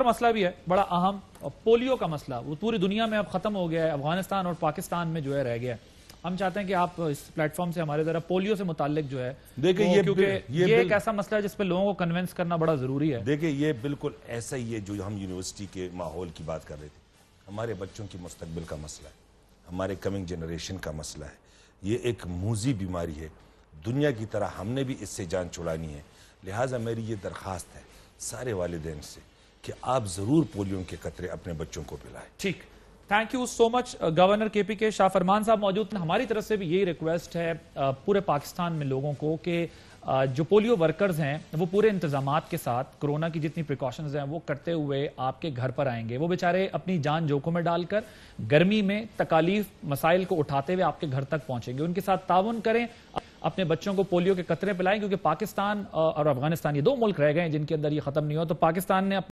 और मसला भी है बड़ा अहम पोलियो का मसला वो पूरी दुनिया में अब खत्म हो गया है अफगानिस्तान और पाकिस्तान में जो है रह गया है हम चाहते हैं कि आप इस प्लेटफॉर्म से हमारे जरा पोलियो से मुतालिक जो है देखिए ये क्योंकि ये, ये एक ऐसा मसला है जिसपे लोगों को कन्वेंस करना बड़ा जरूरी है देखिए ये बिल्कुल ऐसा ही है जो हम यूनिवर्सिटी के माहौल की बात कर रहे थे हमारे बच्चों की मुस्तबिल का मसला है हमारे कमिंग जनरेशन का मसला है ये एक मूजी बीमारी है दुनिया की तरह हमने भी इससे जान छुड़ानी है लिहाजा मेरी ये दरख्वास्त है सारे वालदेन से कि आप जरूर पोलियो के कतरे अपने बच्चों को पिलाएं ठीक thank you so much governor के पी के शाह फरमान साहब मौजूद हैं हमारी तरफ से भी यही रिक्वेस्ट है uh, पूरे पाकिस्तान में लोगों को कि uh, जो पोलियो वर्कर्स हैं वो पूरे इंतजाम के साथ कोरोना की जितनी प्रिकॉशंस हैं वो करते हुए आपके घर पर आएंगे वो बेचारे अपनी जान जोखों में डालकर गर्मी में तकालीफ मसाइल को उठाते हुए आपके घर तक पहुंचेंगे उनके साथ ताउन करें अपने बच्चों को पोलियो के कतरे पिलाएं क्योंकि पाकिस्तान uh, और अफगानिस्तान ये दो मुल्क रह गए जिनके अंदर ये खत्म नहीं हो तो पाकिस्तान ने